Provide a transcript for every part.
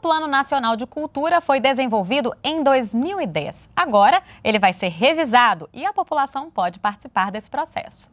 Plano Nacional de Cultura foi desenvolvido em 2010. Agora, ele vai ser revisado e a população pode participar desse processo.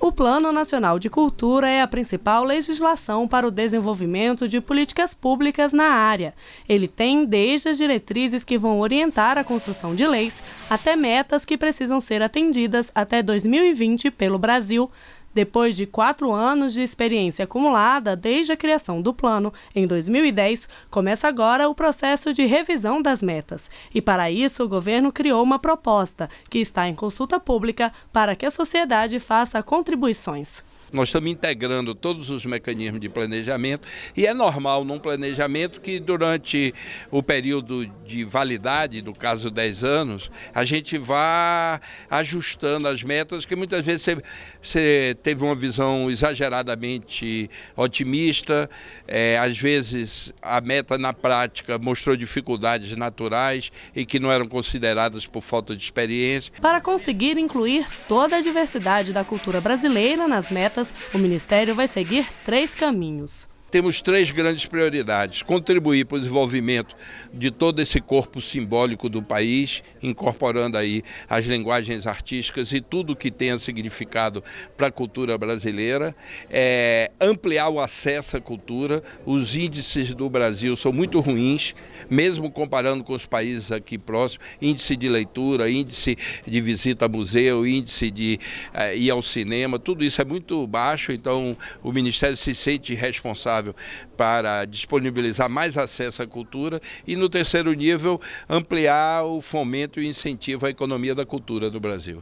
O Plano Nacional de Cultura é a principal legislação para o desenvolvimento de políticas públicas na área. Ele tem desde as diretrizes que vão orientar a construção de leis até metas que precisam ser atendidas até 2020 pelo Brasil, depois de quatro anos de experiência acumulada desde a criação do plano, em 2010, começa agora o processo de revisão das metas. E para isso, o governo criou uma proposta que está em consulta pública para que a sociedade faça contribuições. Nós estamos integrando todos os mecanismos de planejamento e é normal num planejamento que durante o período de validade, no caso 10 anos, a gente vá ajustando as metas, que muitas vezes você, você teve uma visão exageradamente otimista, é, às vezes a meta na prática mostrou dificuldades naturais e que não eram consideradas por falta de experiência. Para conseguir incluir toda a diversidade da cultura brasileira nas metas, o Ministério vai seguir três caminhos. Temos três grandes prioridades: contribuir para o desenvolvimento de todo esse corpo simbólico do país, incorporando aí as linguagens artísticas e tudo que tenha significado para a cultura brasileira, é, ampliar o acesso à cultura. Os índices do Brasil são muito ruins, mesmo comparando com os países aqui próximos índice de leitura, índice de visita a museu, índice de é, ir ao cinema, tudo isso é muito baixo, então o Ministério se sente responsável responsável para disponibilizar mais acesso à cultura e, no terceiro nível, ampliar o fomento e incentivo à economia da cultura do Brasil.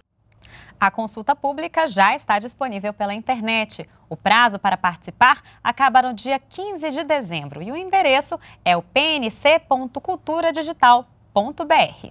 A consulta pública já está disponível pela internet. O prazo para participar acaba no dia 15 de dezembro e o endereço é o pnc.culturadigital.br.